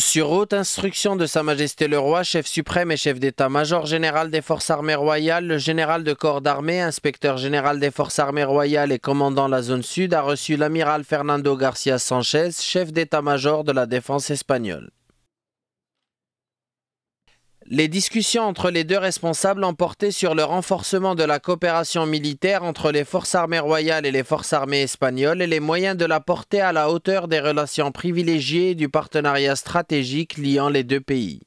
Sur haute instruction de Sa Majesté le Roi, chef suprême et chef d'état-major général des forces armées royales, le général de corps d'armée, inspecteur général des forces armées royales et commandant la zone sud a reçu l'amiral Fernando Garcia Sanchez, chef d'état-major de la défense espagnole. Les discussions entre les deux responsables ont porté sur le renforcement de la coopération militaire entre les forces armées royales et les forces armées espagnoles et les moyens de la porter à la hauteur des relations privilégiées et du partenariat stratégique liant les deux pays.